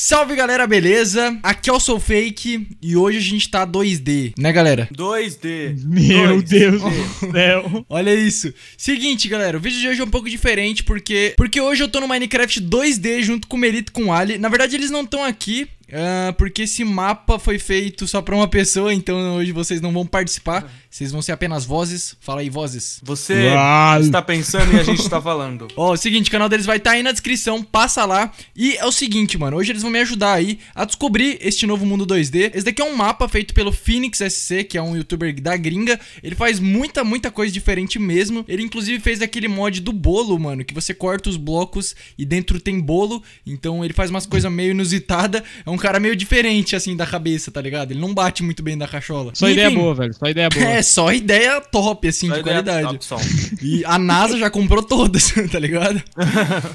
Salve galera, beleza? Aqui é o Sou Fake e hoje a gente tá 2D, né galera? 2D. Meu 2D. Deus do céu. Olha isso. Seguinte, galera, o vídeo de hoje é um pouco diferente porque porque hoje eu tô no Minecraft 2D junto com o Merito com o Ali. Na verdade, eles não estão aqui, Uh, porque esse mapa foi feito só pra uma pessoa, então hoje vocês não vão participar. Uhum. Vocês vão ser apenas vozes. Fala aí, vozes. Você Uau. está pensando e a gente está falando. Ó, oh, é o seguinte, o canal deles vai estar tá aí na descrição, passa lá. E é o seguinte, mano, hoje eles vão me ajudar aí a descobrir este novo mundo 2D. Esse daqui é um mapa feito pelo Phoenix SC, que é um youtuber da gringa. Ele faz muita, muita coisa diferente mesmo. Ele inclusive fez aquele mod do bolo, mano, que você corta os blocos e dentro tem bolo. Então ele faz umas coisas meio inusitada. É um cara meio diferente, assim, da cabeça, tá ligado? Ele não bate muito bem da cachola. Só e, ideia enfim, boa, velho. Só ideia boa. É, só ideia top, assim, só de qualidade. Top, e a NASA já comprou todas, tá ligado?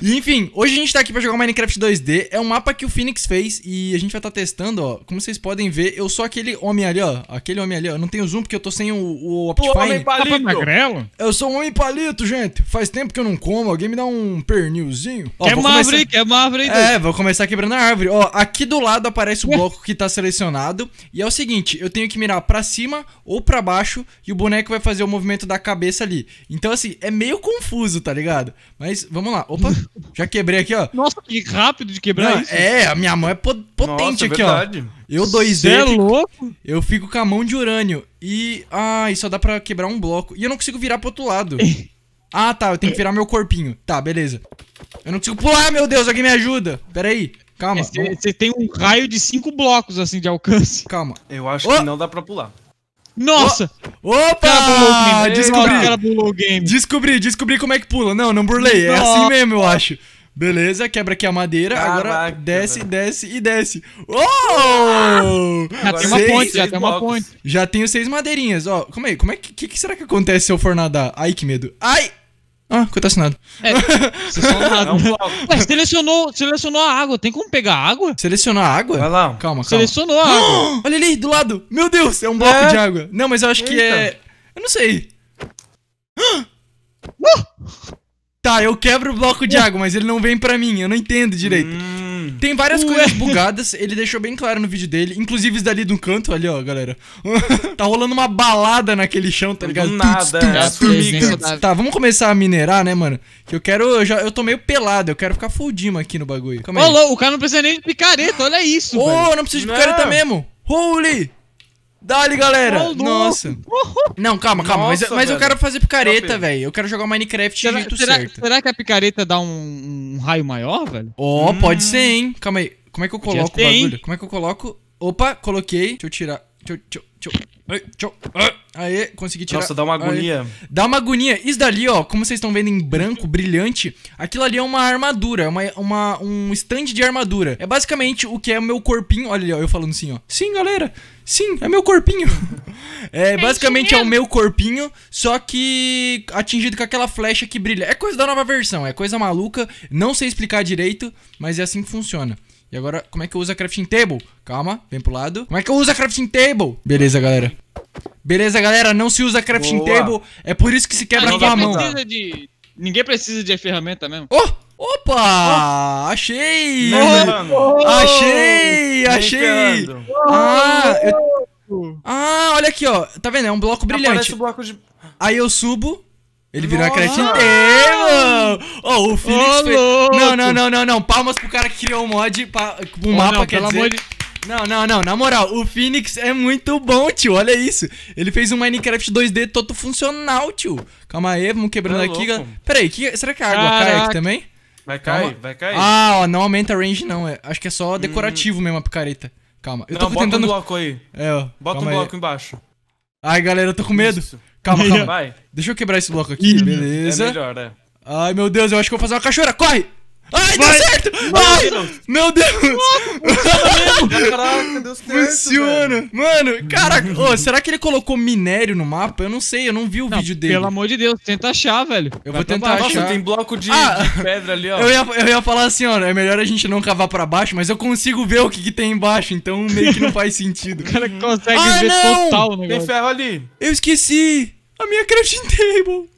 e, enfim, hoje a gente tá aqui pra jogar Minecraft 2D. É um mapa que o Phoenix fez e a gente vai estar tá testando, ó. Como vocês podem ver, eu sou aquele homem ali, ó. Aquele homem ali, ó. Eu não tenho zoom porque eu tô sem o, o Optifine. O homem palito. Tá eu sou um homem palito, gente. Faz tempo que eu não como. Alguém me dá um pernilzinho. Ó, é Maverick, começar... é árvore. É, vou começar quebrando a árvore. Ó, aqui do lado lado aparece o bloco que tá selecionado. E é o seguinte, eu tenho que mirar para cima ou para baixo e o boneco vai fazer o movimento da cabeça ali. Então, assim, é meio confuso, tá ligado? Mas vamos lá. Opa, já quebrei aqui, ó. Nossa, que rápido de quebrar Não, isso. É, a minha mão é potente Nossa, aqui, verdade. ó. Eu 2D. É louco? Eu fico com a mão de urânio. E. ai só dá pra quebrar um bloco. E eu não consigo virar pro outro lado. ah, tá. Eu tenho que virar meu corpinho. Tá, beleza. Eu não consigo pular, meu Deus, alguém me ajuda. Pera aí. Calma. Você é, tem um raio de cinco blocos assim de alcance. Calma. Eu acho oh! que não dá pra pular. Nossa! Oh! Opa! Descobri. Descobri, descobri como é que pula. Não, não burlei. É assim mesmo, eu acho. Beleza, quebra aqui a madeira. Caraca, agora desce, desce e desce. Oh! Já tem uma ponte, já tem uma ponte. Já tenho seis madeirinhas. Ó, calma aí, é, como é que, que, que será que acontece se eu for nadar? Ai, que medo. Ai! Ah, cotacionado. É, tipo, selecionado. É Ué, selecionou, selecionou a água. Tem como pegar água? Selecionar a água? Vai lá. Calma, calma. Selecionou a água. Olha ali, do lado. Meu Deus, é um bloco é. de água. Não, mas eu acho Eita. que é... Eu não sei. Uh! Tá, eu quebro o bloco de uh! água, mas ele não vem pra mim. Eu não entendo direito. Hum. Tem várias coisas bugadas, ele deixou bem claro no vídeo dele. Inclusive isso dali de um canto, ali, ó, galera. tá rolando uma balada naquele chão, tá ligado? Do nada, tuts, é, tuts, tuts, Tá, vamos começar a minerar, né, mano? Que eu quero. Eu, já, eu tô meio pelado, eu quero ficar fuldima aqui no bagulho. Calma aí. o cara não precisa nem de picareta, olha isso. Ô, oh, não precisa de picareta não. mesmo. Holy! Dali, galera! Nossa! Não, calma, calma. Nossa, mas, mas eu quero fazer picareta, velho. Eu quero jogar Minecraft será, de jeito será, certo. Será que a picareta dá um, um raio maior, velho? Ó, oh, hum. pode ser, hein? Calma aí. Como é que eu coloco o bagulho? Como é que eu coloco? Opa, coloquei. Deixa eu tirar. Deixa eu, deixa eu, deixa eu aê, consegui tirar. Nossa, dá uma agonia. Aê. Dá uma agonia. Isso dali, ó, como vocês estão vendo em branco, brilhante, aquilo ali é uma armadura, é uma, uma, um stand de armadura. É basicamente o que é o meu corpinho. Olha ali, ó, eu falando assim, ó. Sim, galera. Sim, é meu corpinho. é, basicamente é o meu corpinho, só que atingido com aquela flecha que brilha. É coisa da nova versão, é coisa maluca. Não sei explicar direito, mas é assim que funciona. E agora, como é que eu uso a crafting table? Calma, vem pro lado. Como é que eu uso a crafting table? Beleza, galera. Beleza, galera, não se usa crafting Boa. table. É por isso que se quebra com ah, a mão. De... Ninguém precisa de ferramenta mesmo. Oh! Opa! Oh. Achei! Oh. Achei! Achei! Ah, eu... ah, olha aqui, ó. Tá vendo? É um bloco brilhante. bloco de... Aí eu subo, ele virou Nossa. a creche mano. Oh, o Phoenix oh, foi... Não, não, não, não, não. Palmas pro cara que criou o mod, pra... o um oh, mapa, não, quer dizer. De... Não, não, não. Na moral, o Phoenix é muito bom, tio. Olha isso. Ele fez um Minecraft 2D todo funcional, tio. Calma aí, vamos quebrando é aqui. Louco. Pera aí, que... será que a água Caraca. cai aqui também? Vai cair, vai cair. Ah, ó, não aumenta a range não. É, acho que é só hum. decorativo hum. mesmo a picareta. Calma. Eu não, tô bota tentando... um bloco aí. É, ó. Bota um bloco aí. embaixo. Ai, galera, eu tô com medo. Isso. Calma, calma. Vai. Deixa eu quebrar esse bloco aqui, é beleza. É melhor, é. Ai, meu Deus, eu acho que vou fazer uma cachoeira. Corre! Ai, Vai. deu certo! Ai, meu Deus! Caraca, deu certo, Funciona! Velho. Mano, caraca, oh, será que ele colocou minério no mapa? Eu não sei, eu não vi o não, vídeo dele. Pelo amor de Deus, tenta achar, velho. Eu Vai vou tentar baixo. achar. tem bloco de, ah, de pedra ali, ó. Eu ia, eu ia, falar assim, ó, é melhor a gente não cavar pra baixo, mas eu consigo ver o que, que tem embaixo, então meio que não faz sentido. o cara consegue ah, ver não! total o negócio. Tem ferro ali. Eu esqueci! A minha crafting table!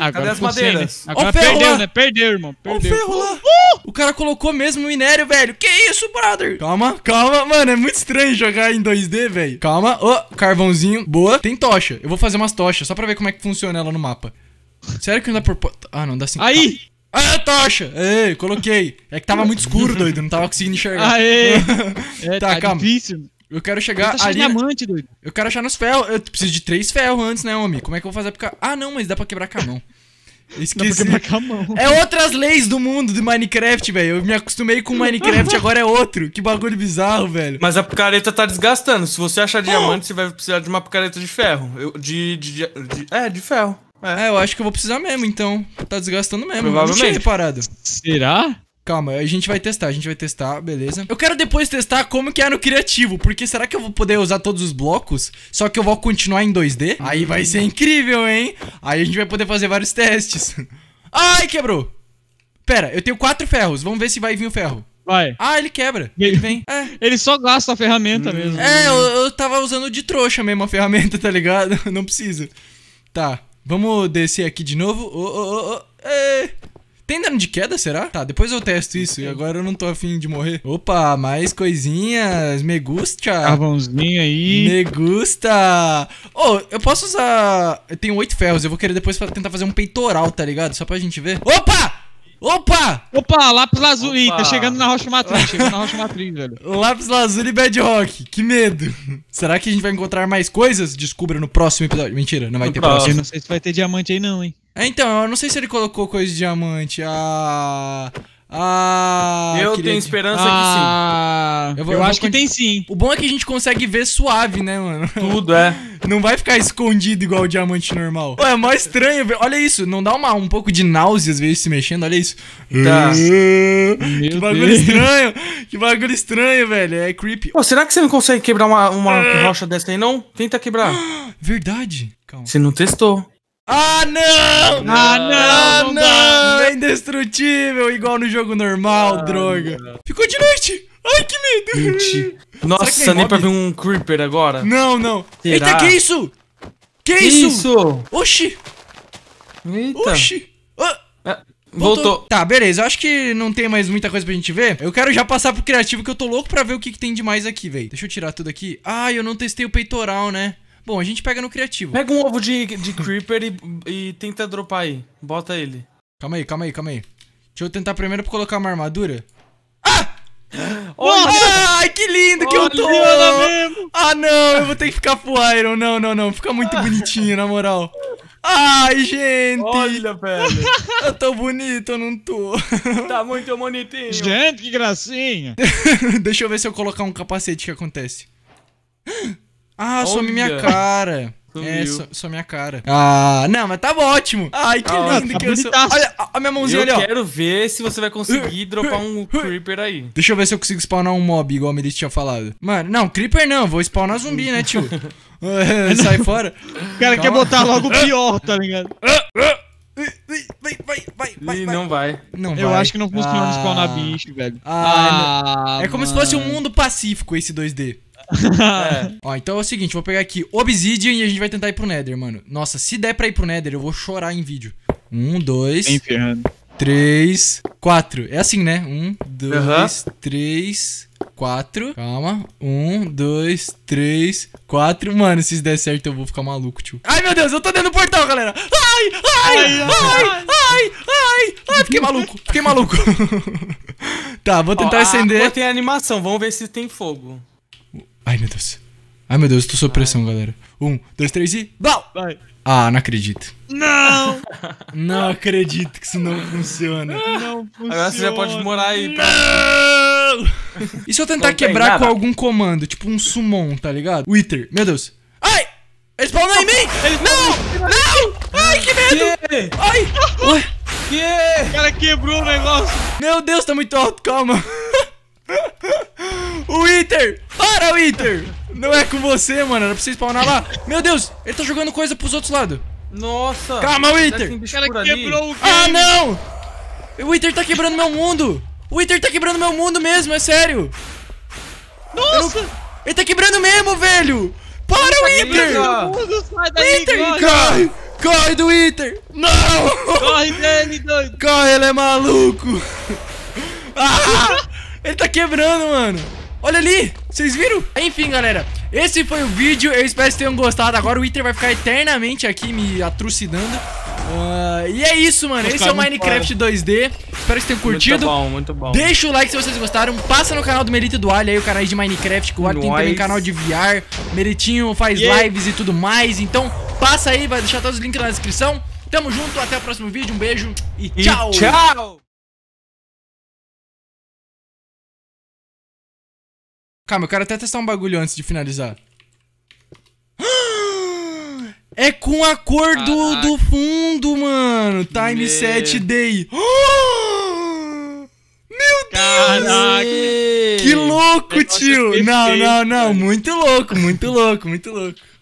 Agora Cadê as né? madeiras? Agora ferro, perdeu, lá. né? Perdeu, irmão. Perdeu. lá. Uh! O cara colocou mesmo minério, velho. Que isso, brother? Calma, calma, mano. É muito estranho jogar em 2D, velho. Calma. Ó, oh, carvãozinho. Boa. Tem tocha. Eu vou fazer umas tochas só pra ver como é que funciona ela no mapa. Sério que não dá por... Ah, não, dá sim. Aí! Ah, é tocha! Ei, coloquei. É que tava muito escuro, doido. Não tava conseguindo enxergar. Aê! É, tá, tá calma. difícil. Eu quero chegar tá ali. Diamante, doido. Eu quero achar nos ferros. Eu preciso de três ferros antes, né, homem? Como é que eu vou fazer pra. Ah, não, mas dá pra quebrar com a mão. Esqueci. Dá pra quebrar com a mão. É outras leis do mundo de Minecraft, velho. Eu me acostumei com Minecraft, agora é outro. Que bagulho bizarro, velho. Mas a picareta tá desgastando. Se você achar diamante, você vai precisar de uma picareta de ferro. Eu, de, de, de, de É, de ferro. É. é. eu acho que eu vou precisar mesmo, então. Tá desgastando mesmo. Provavelmente. Não tinha reparado. Será? Calma, a gente vai testar, a gente vai testar, beleza. Eu quero depois testar como que é no criativo, porque será que eu vou poder usar todos os blocos? Só que eu vou continuar em 2D? Aí vai ser incrível, hein? Aí a gente vai poder fazer vários testes. Ai, quebrou! Pera, eu tenho quatro ferros, vamos ver se vai vir o ferro. Vai. Ah, ele quebra. Ele, vem. É. Ele só gasta a ferramenta hum. mesmo. É, eu, eu tava usando de trouxa mesmo a ferramenta, tá ligado? Não precisa. Tá, vamos descer aqui de novo. Oh, oh, oh, oh. Tem dano de queda, será? Tá, depois eu testo isso. E agora eu não tô afim de morrer. Opa, mais coisinhas. Me gusta. Carvãozinho aí. Me gusta. Ô, oh, eu posso usar... Eu tenho oito ferros. Eu vou querer depois tentar fazer um peitoral, tá ligado? Só pra gente ver. Opa! Opa! Opa, lápis lazuli, tá chegando na rocha matriz, chegando na rocha matriz, velho. Lápis lazuli Bad Rock, que medo. Será que a gente vai encontrar mais coisas? Descubra no próximo episódio. Mentira, não vai no ter próximo. próximo. Eu não sei se vai ter diamante aí não, hein. É, então, eu não sei se ele colocou coisa de diamante. Ah... Ah, eu tenho esperança ah, que sim. Ah, eu, vou, eu, eu acho que tem sim. O bom é que a gente consegue ver suave, né, mano? Tudo, é. Não vai ficar escondido igual o diamante normal. é mais estranho. Ver. Olha isso, não dá uma, um pouco de náuseas ver se mexendo? Olha isso. Tá. que bagulho Deus. estranho. Que bagulho estranho, velho. É creepy. Pô, será que você não consegue quebrar uma, uma ah. rocha dessa aí, não? Tenta quebrar. Verdade. Calma. Você não testou. Ah não! Ah não! Ah, não, não. É indestrutível, igual no jogo normal, ah, droga. Não. Ficou de noite! Ai, que medo! Gente. Nossa, nem pra ver um Creeper agora. Não, não. Será? Eita, que isso? Que, isso? isso? Oxi! Eita. Oxi! Ah, ah. voltou. voltou. Tá, beleza. Eu acho que não tem mais muita coisa pra gente ver. Eu quero já passar pro criativo, que eu tô louco pra ver o que, que tem de mais aqui, velho. Deixa eu tirar tudo aqui. Ah, eu não testei o peitoral, né? Bom, a gente pega no criativo. Pega um ovo de, de Creeper e, e tenta dropar aí. Bota ele. Calma aí, calma aí, calma aí. Deixa eu tentar primeiro colocar uma armadura. Ah! Olha! Ai, que lindo que Olha, eu tô! Ah, não, eu vou ter que ficar pro Iron. Não, não, não. Fica muito bonitinho, na moral. Ai, gente! Olha, velho. Eu tô bonito, eu não tô. Tá muito bonitinho. Gente, que gracinha. Deixa eu ver se eu colocar um capacete, o que acontece? Ah, some minha cara. É, só, minha cara. Ah, ah não, mas tava tá ótimo. Ai, que ah, lindo tá que eu sou. Olha a minha mãozinha eu ali, ó. Eu quero ver se você vai conseguir dropar um Creeper aí. Deixa eu ver se eu consigo spawnar um mob, igual a Melissa tinha falado. Mano, não, Creeper não. Vou spawnar zumbi, né, tio? É, sai fora. O cara Calma. quer botar logo o pior, tá ligado? Vai, vai, vai, vai. não vai. Não Eu acho que não funciona ah. spawnar bicho, velho. Ah, é ah É como se fosse um mundo pacífico esse 2D. Ó, então é o seguinte, vou pegar aqui Obsidian e a gente vai tentar ir pro Nether, mano. Nossa, se der pra ir pro Nether, eu vou chorar em vídeo. Um, dois... Três, quatro. É assim, né? Um, dois, uhum. três, quatro. Calma. Um, dois, três, quatro. Mano, se isso der certo, eu vou ficar maluco, tio. Ai, meu Deus, eu tô dentro do portal, galera. Ai, ai, ai, ai, ai, ai, ai. fiquei maluco, fiquei maluco. tá, vou tentar Ó, acender. A, tem animação, vamos ver se tem fogo. Ai, meu Deus. Ai, meu Deus, tô sob pressão, galera. Um, dois, três e. Blau! Vai! Ah, não acredito. Não! não acredito que isso não funciona. Não funciona. Agora você já pode morar aí. Tá? Não! E se eu tentar quebrar nada. com algum comando, tipo um summon, tá ligado? Wither, meu Deus. Ai! Ele spawnou em mim! Ele não! Não! Ai, que medo! Ai! Ué? Que? O cara quebrou o negócio. Meu Deus, tá muito alto, calma. Wither! o Winter! Não é com você, mano. Era pra você spawnar lá. Meu Deus, ele tá jogando coisa pros outros lados. Nossa! Calma, Winter! O cara quebrou o Ah, não! O Winter tá quebrando meu mundo! O Winter tá quebrando meu mundo mesmo, é sério! Nossa! Não... Ele tá quebrando mesmo, velho! Para, Nossa, Winter! Winter! Corre! Corre do Winter! Não! Corre dele, doido! Corre, ele é maluco! Ah! ele tá quebrando, mano! Olha ali, vocês viram? Enfim, galera, esse foi o vídeo, eu espero que tenham gostado. Agora o Wither vai ficar eternamente aqui me atrocidando. Uh, e é isso, mano. Esse é o Minecraft 2D. Espero que vocês tenham curtido. Muito bom, muito bom. Deixa o like se vocês gostaram. Passa no canal do Merito do Ali aí, o canal de Minecraft. Que o Ali tem também canal de VR. Meritinho faz yeah. lives e tudo mais. Então, passa aí, vai deixar todos os links na descrição. Tamo junto, até o próximo vídeo. Um beijo e tchau. E tchau! Calma, eu quero até testar um bagulho antes de finalizar. É com a cor do, do fundo, mano. Time Meu. 7 Day. Meu Deus! Caraca. Que louco, tio. Não, não, não. Muito louco, muito louco, muito louco.